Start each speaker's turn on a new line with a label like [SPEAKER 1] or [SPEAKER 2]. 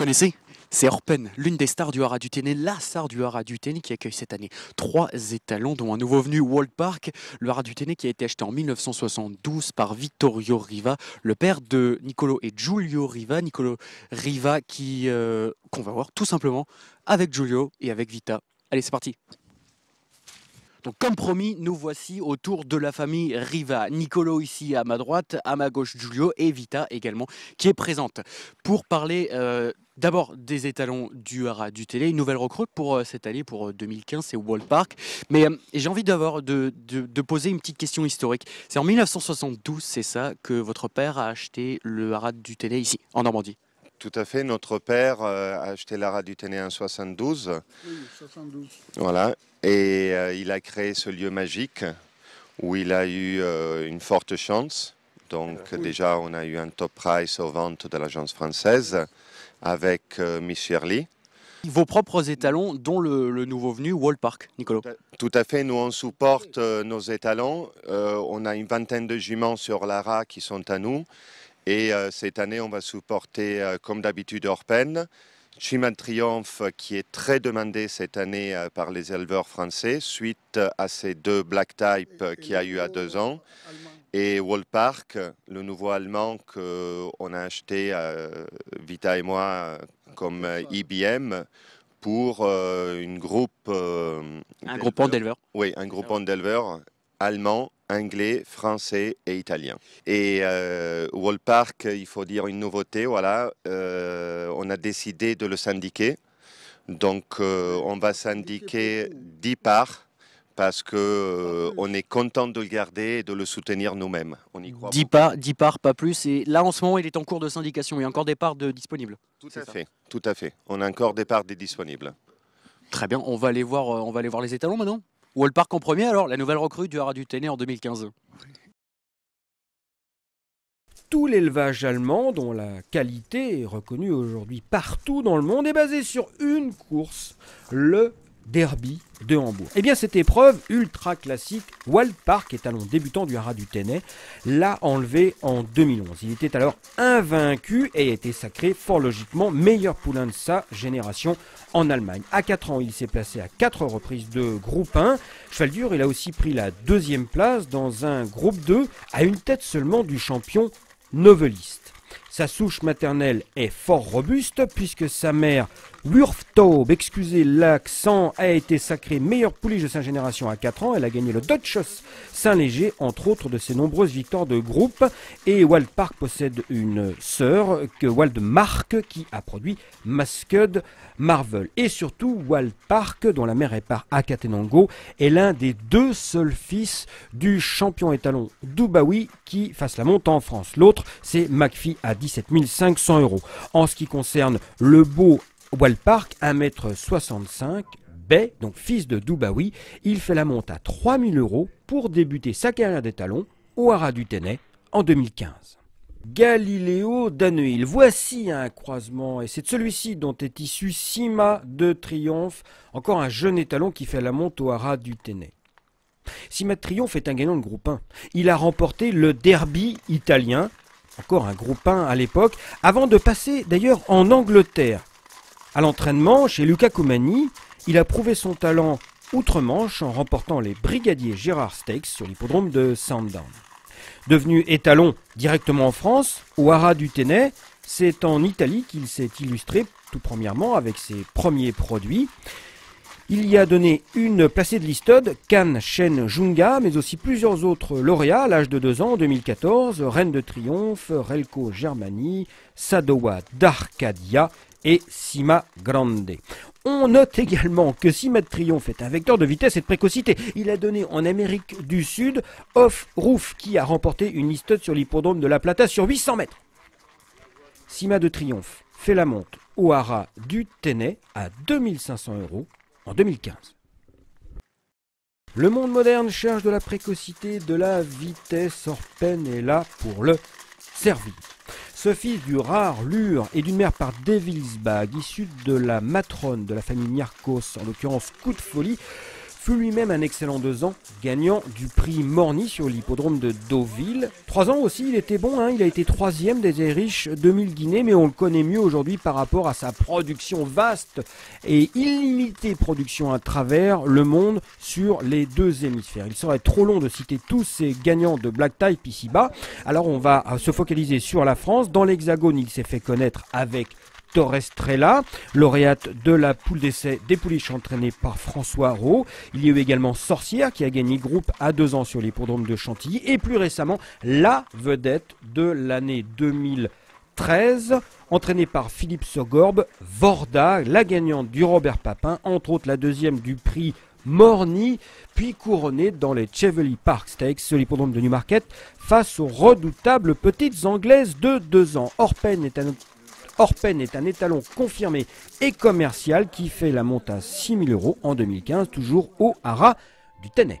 [SPEAKER 1] connaissez c'est Orpen, l'une des stars du Hara du Téné, la star du Hara du qui accueille cette année trois étalons, dont un nouveau venu, World Park, le Hara du Téné qui a été acheté en 1972 par Vittorio Riva, le père de Nicolo et Giulio Riva. Nicolo Riva qui, euh, qu'on va voir tout simplement avec Giulio et avec Vita. Allez, c'est parti! Donc comme promis, nous voici autour de la famille Riva. Nicolo ici à ma droite, à ma gauche Giulio et Vita également qui est présente pour parler euh, d'abord des étalons du Hara du Télé. Une nouvelle recrute pour euh, cette année, pour 2015, euh, c'est Wall Park. Mais j'ai envie d'avoir de, de, poser une petite question historique. C'est en 1972, c'est ça, que votre père a acheté le Hara du Télé ici, en Normandie
[SPEAKER 2] tout à fait. Notre père euh, a acheté la du Téné en 72. 72. Voilà. Et euh, il a créé ce lieu magique où il a eu euh, une forte chance. Donc déjà, on a eu un top price aux ventes de l'agence française avec Miss
[SPEAKER 1] Vos propres étalons, dont le, nouveau venu, Wall Park, Nicolas.
[SPEAKER 2] Tout à fait, nous on supporte nos étalons. on a une vingtaine de juments sur l'ARA qui sont à nous et euh, cette année, on va supporter, euh, comme d'habitude, Orpen. Chiman Triomphe, euh, qui est très demandé cette année par les éleveurs français, suite à ces deux Black Type qu'il y a eu à deux ans. Et Wallpark, le nouveau allemand qu'on a acheté, Vita et moi, comme IBM, pour une groupe... un groupement d'éleveurs. Oui, un groupement d'éleveurs allemands anglais, français et italien. Et euh, Wallpark, il faut dire une nouveauté, voilà, euh, on a décidé de le syndiquer. Donc euh, on va syndiquer 10 parts parce qu'on euh, on est content de le garder et de le soutenir nous-mêmes. On y
[SPEAKER 1] croit. 10 parts, pas plus. Et là, en ce moment, il est en cours de syndication. Il y a encore des parts de disponibles.
[SPEAKER 2] Tout à fait, tout à fait.
[SPEAKER 1] On a encore des parts disponibles. Très bien. On va aller voir, on va aller voir les étalons maintenant. Ou le en premier, alors, la nouvelle recrue du Haras du Téné en 2015
[SPEAKER 3] tout l'élevage allemand, dont la qualité est reconnue aujourd'hui partout dans le monde, est basé sur une course, le derby de Hambourg. Eh bien, cette épreuve ultra classique, Wild Park, étalon débutant du haras du Ténè, l'a enlevé en 2011. Il était alors invaincu et a été sacré, fort logiquement, meilleur poulain de sa génération en Allemagne. À 4 ans, il s'est placé à 4 reprises de groupe 1. Cheval dur, il a aussi pris la deuxième place dans un groupe 2 à une tête seulement du champion noveliste. Sa souche maternelle est fort robuste puisque sa mère, Wurftaube, excusez l'accent, a été sacrée meilleure pouliche de sa génération à 4 ans. Elle a gagné le Dutchess Saint-Léger, entre autres de ses nombreuses victoires de groupe. Et Park possède une sœur, que Mark qui a produit Masked Marvel. Et surtout, Park dont la mère est par Akatenango, est l'un des deux seuls fils du champion étalon Dubaoui qui fasse la monte en France. L'autre, c'est McPhee à 17 500 euros. En ce qui concerne le beau Walpark. 1m65, Bay, donc fils de Dubaoui, il fait la monte à 3000 euros pour débuter sa carrière d'étalon. au Hara du Ténet en 2015. Galileo Daneuil. Voici un croisement, et c'est de celui-ci dont est issu Sima de Triomphe, encore un jeune étalon qui fait la monte au Hara du Ténet. Sima de Triomphe est un gagnant de groupe 1. Il a remporté le derby italien encore un groupe 1 à l'époque, avant de passer d'ailleurs en Angleterre. À l'entraînement, chez Luca Comani, il a prouvé son talent outre-Manche en remportant les Brigadiers Gérard Stakes sur l'hippodrome de Sandown. Devenu étalon directement en France, au haras du Ténet, c'est en Italie qu'il s'est illustré tout premièrement avec ses premiers produits. Il y a donné une placée de l'istode, Kan Shen Junga, mais aussi plusieurs autres lauréats à l'âge de 2 ans en 2014, Reine de Triomphe, Relco Germany, Sadoa d'Arcadia et Sima Grande. On note également que Sima de Triomphe est un vecteur de vitesse et de précocité. Il a donné en Amérique du Sud Off Roof qui a remporté une listode sur l'hippodrome de La Plata sur 800 mètres. Sima de Triomphe fait la monte Hara du Ténet à 2500 euros 2015. Le monde moderne cherche de la précocité, de la vitesse hors peine et là pour le servir. Ce fils du rare Lure et d'une mère par Bag, issu de la matrone de la famille Nyarkos, en l'occurrence Coup de Folie, fut lui-même un excellent deux ans, gagnant du prix Morny sur l'hippodrome de Deauville. Trois ans aussi, il était bon, hein. il a été troisième des riches 2000 Guinées, mais on le connaît mieux aujourd'hui par rapport à sa production vaste et illimitée production à travers le monde sur les deux hémisphères. Il serait trop long de citer tous ces gagnants de Black Type ici-bas, alors on va euh, se focaliser sur la France. Dans l'Hexagone, il s'est fait connaître avec Trella, lauréate de la poule d'essai des pouliches entraînée par François Rowe. Il y a eu également Sorcière qui a gagné groupe à deux ans sur l'hippodrome de Chantilly et plus récemment la vedette de l'année 2013 entraînée par Philippe Sogorbe, Vorda, la gagnante du Robert Papin, entre autres la deuxième du prix Morny, puis couronnée dans les Chevelly Park Stakes, sur l'hippodrome de Newmarket, face aux redoutables petites anglaises de deux ans. Orpen est un Orpen est un étalon confirmé et commercial qui fait la monte à 6000 euros en 2015, toujours au haras du Tenay.